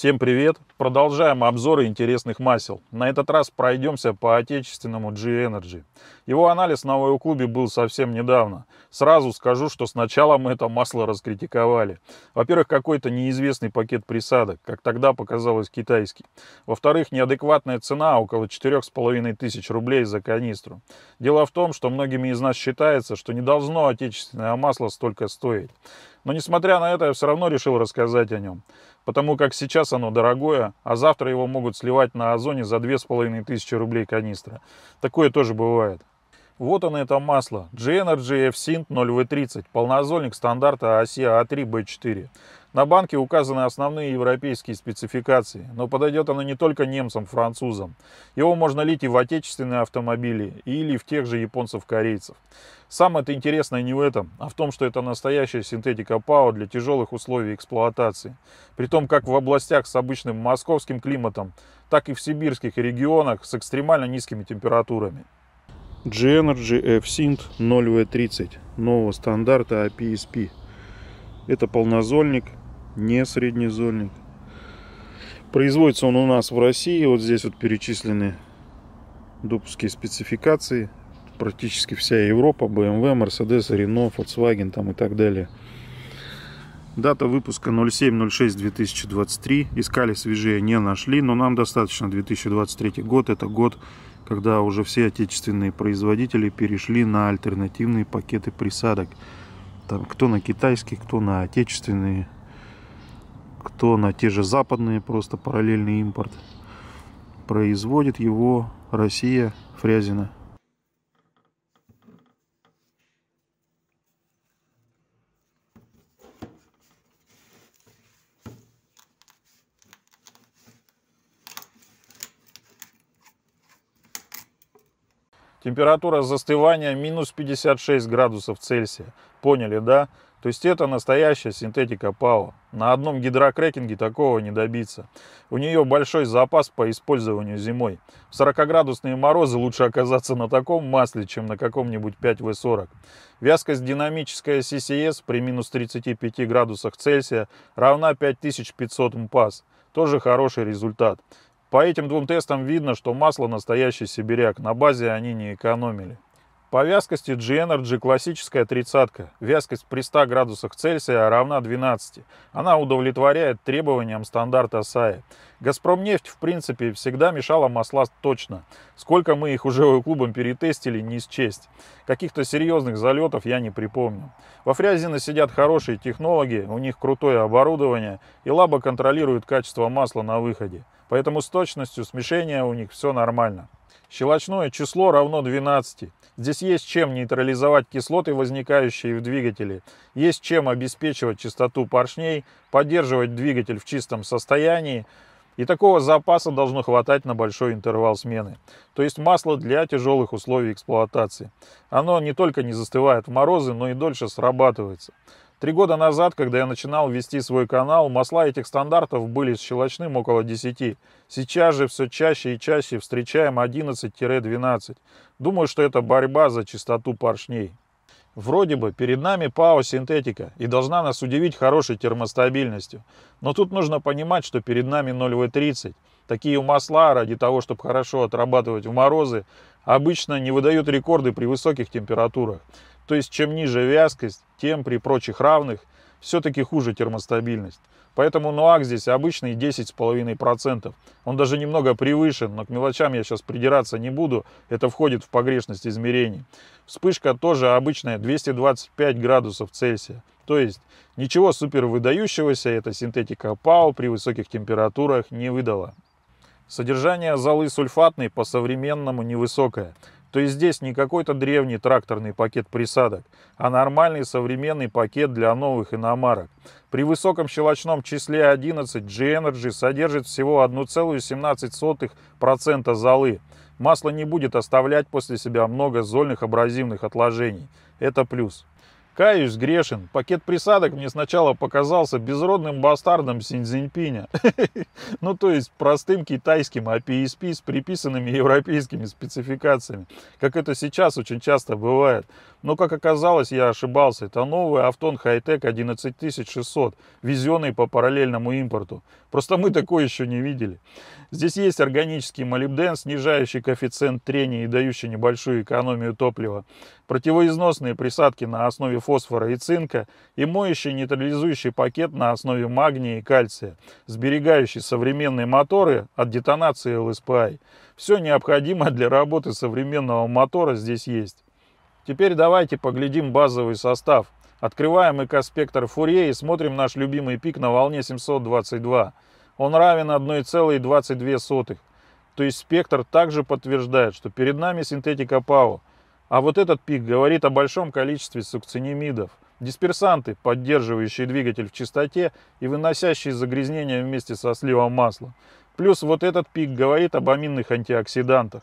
Всем привет! Продолжаем обзоры интересных масел. На этот раз пройдемся по отечественному G-Energy. Его анализ на у клубе был совсем недавно. Сразу скажу, что сначала мы это масло раскритиковали. Во-первых, какой-то неизвестный пакет присадок, как тогда показалось китайский. Во-вторых, неадекватная цена, около тысяч рублей за канистру. Дело в том, что многими из нас считается, что не должно отечественное масло столько стоить. Но несмотря на это, я все равно решил рассказать о нем. Потому как сейчас оно дорогое, а завтра его могут сливать на Озоне за 2500 рублей канистра. Такое тоже бывает. Вот оно это масло. G-Energy F-Synth v 30 полнозольник стандарта оси A3B4. На банке указаны основные европейские спецификации, но подойдет оно не только немцам, французам. Его можно лить и в отечественные автомобили, или в тех же японцев-корейцев. Самое это интересное не в этом, а в том, что это настоящая синтетика ПАО для тяжелых условий эксплуатации. Притом как в областях с обычным московским климатом, так и в сибирских регионах с экстремально низкими температурами. G-Energy F-Synth 0W30 нового стандарта APSP а это полнозольник, не среднезольник. Производится он у нас в России. Вот здесь вот перечислены допуски спецификации. Практически вся Европа, BMW, Mercedes, Renault, Volkswagen там и так далее. Дата выпуска 07.06.2023. Искали свежее, не нашли, но нам достаточно 2023 год. Это год, когда уже все отечественные производители перешли на альтернативные пакеты присадок. Там кто на китайские, кто на отечественные, кто на те же западные, просто параллельный импорт. Производит его Россия, Фрязина. Температура застывания минус 56 градусов Цельсия. Поняли, да? То есть это настоящая синтетика ПАО. На одном гидрокрекинге такого не добиться. У нее большой запас по использованию зимой. В 40-градусные морозы лучше оказаться на таком масле, чем на каком-нибудь 5В40. Вязкость динамическая CCS при минус 35 градусах Цельсия равна 5500 МПАС. Тоже хороший результат. По этим двум тестам видно, что масло настоящий сибиряк, на базе они не экономили. По вязкости G-Energy классическая тридцатка. Вязкость при 100 градусах Цельсия равна 12. Она удовлетворяет требованиям стандарта САИ. «Газпромнефть» в принципе всегда мешала масла точно. Сколько мы их уже клубом перетестили, не счесть. Каких-то серьезных залетов я не припомню. Во Фрязино сидят хорошие технологи, у них крутое оборудование, и лаба контролирует качество масла на выходе. Поэтому с точностью смешения у них все нормально. Щелочное число равно 12. Здесь есть чем нейтрализовать кислоты, возникающие в двигателе, есть чем обеспечивать чистоту поршней, поддерживать двигатель в чистом состоянии, и такого запаса должно хватать на большой интервал смены. То есть масло для тяжелых условий эксплуатации. Оно не только не застывает в морозы, но и дольше срабатывается. Три года назад, когда я начинал вести свой канал, масла этих стандартов были с щелочным около 10. Сейчас же все чаще и чаще встречаем 11-12. Думаю, что это борьба за чистоту поршней. Вроде бы перед нами ПАО синтетика и должна нас удивить хорошей термостабильностью. Но тут нужно понимать, что перед нами 0В30. Такие масла, ради того, чтобы хорошо отрабатывать в морозы, обычно не выдают рекорды при высоких температурах. То есть чем ниже вязкость, тем при прочих равных все-таки хуже термостабильность. Поэтому НУАК здесь обычный 10,5%. Он даже немного превышен, но к мелочам я сейчас придираться не буду. Это входит в погрешность измерений. Вспышка тоже обычная 225 градусов Цельсия. То есть ничего супер выдающегося эта синтетика ПАО при высоких температурах не выдала. Содержание золы сульфатной по-современному невысокое. То есть здесь не какой-то древний тракторный пакет присадок, а нормальный современный пакет для новых иномарок. При высоком щелочном числе 11 G-Energy содержит всего 1,17% золы. Масло не будет оставлять после себя много зольных абразивных отложений. Это плюс. Каюсь, грешен. Пакет присадок мне сначала показался безродным бастардом Синьцзиньпиня. Ну, то есть простым китайским APSP а с приписанными европейскими спецификациями. Как это сейчас очень часто бывает. Но, как оказалось, я ошибался. Это новый Автон Хайтек 11600, везенный по параллельному импорту. Просто мы такое еще не видели. Здесь есть органический молибден, снижающий коэффициент трения и дающий небольшую экономию топлива, противоизносные присадки на основе фосфора и цинка и моющий нейтрализующий пакет на основе магния и кальция, сберегающий современные моторы от детонации ЛСПИ. Все необходимое для работы современного мотора здесь есть. Теперь давайте поглядим базовый состав. Открываем экоспектр Фурье и смотрим наш любимый пик на волне 722. Он равен 1,22. То есть спектр также подтверждает, что перед нами синтетика ПАО. А вот этот пик говорит о большом количестве сукцинимидов, Дисперсанты, поддерживающие двигатель в чистоте и выносящие загрязнения вместе со сливом масла. Плюс вот этот пик говорит об аминных антиоксидантах.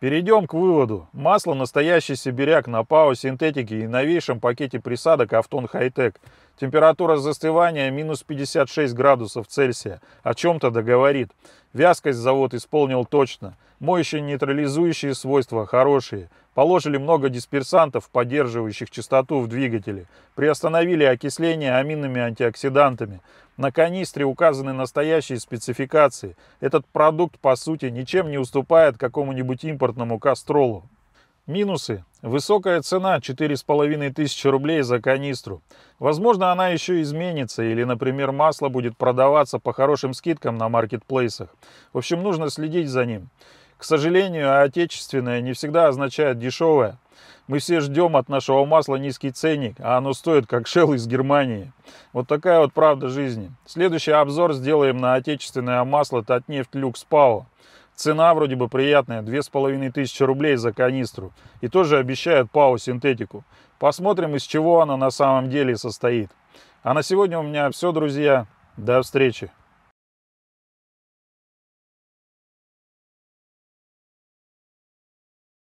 Перейдем к выводу. Масло настоящий сибиряк на ПАО синтетике и новейшем пакете присадок Автон Хайтек. Температура застывания минус 56 градусов Цельсия. О чем-то договорит. Вязкость завод исполнил точно. Моющие нейтрализующие свойства хорошие. Положили много дисперсантов, поддерживающих частоту в двигателе. Приостановили окисление аминными антиоксидантами. На канистре указаны настоящие спецификации. Этот продукт, по сути, ничем не уступает какому-нибудь импортному кастролу. Минусы. Высокая цена 4,5 тысячи рублей за канистру. Возможно, она еще изменится, или, например, масло будет продаваться по хорошим скидкам на маркетплейсах. В общем, нужно следить за ним. К сожалению, а отечественное не всегда означает дешевое. Мы все ждем от нашего масла низкий ценник, а оно стоит как шел из Германии. Вот такая вот правда жизни. Следующий обзор сделаем на отечественное масло Татнефть Люкс Пао. Цена вроде бы приятная, 2500 рублей за канистру. И тоже обещают Пау синтетику. Посмотрим, из чего она на самом деле состоит. А на сегодня у меня все, друзья. До встречи.